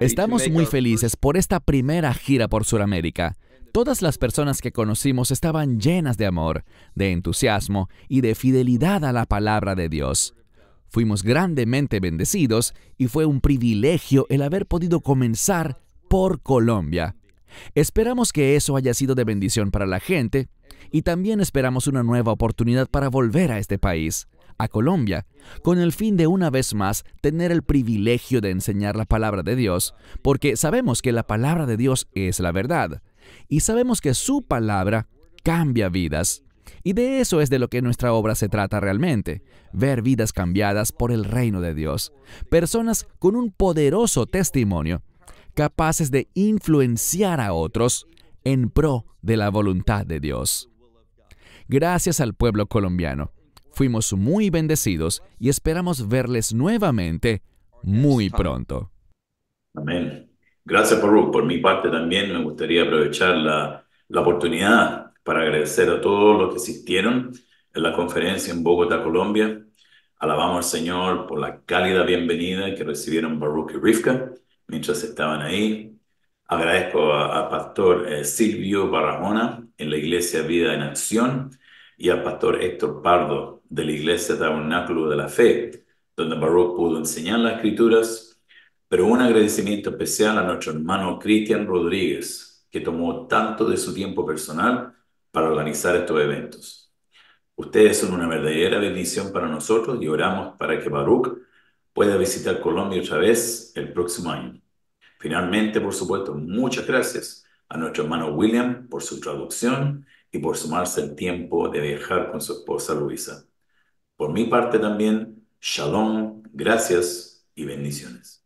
Estamos muy felices por esta primera gira por Sudamérica. Todas las personas que conocimos estaban llenas de amor, de entusiasmo y de fidelidad a la palabra de Dios. Fuimos grandemente bendecidos y fue un privilegio el haber podido comenzar por Colombia. Esperamos que eso haya sido de bendición para la gente y también esperamos una nueva oportunidad para volver a este país a Colombia, con el fin de una vez más tener el privilegio de enseñar la palabra de Dios, porque sabemos que la palabra de Dios es la verdad, y sabemos que su palabra cambia vidas. Y de eso es de lo que nuestra obra se trata realmente, ver vidas cambiadas por el reino de Dios, personas con un poderoso testimonio, capaces de influenciar a otros en pro de la voluntad de Dios. Gracias al pueblo colombiano Fuimos muy bendecidos y esperamos verles nuevamente muy pronto. Amén. Gracias, Baruch. Por mi parte también me gustaría aprovechar la, la oportunidad para agradecer a todos los que asistieron en la conferencia en Bogotá, Colombia. Alabamos al Señor por la cálida bienvenida que recibieron Baruch y Rivka mientras estaban ahí. Agradezco al Pastor eh, Silvio barrajona en la Iglesia Vida en Acción y al pastor Héctor Pardo de la Iglesia Tabernáculo de la Fe, donde Baruch pudo enseñar las escrituras, pero un agradecimiento especial a nuestro hermano Cristian Rodríguez, que tomó tanto de su tiempo personal para organizar estos eventos. Ustedes son una verdadera bendición para nosotros y oramos para que Baruch pueda visitar Colombia otra vez el próximo año. Finalmente, por supuesto, muchas gracias a nuestro hermano William por su traducción y por sumarse el tiempo de viajar con su esposa Luisa. Por mi parte también, shalom, gracias y bendiciones.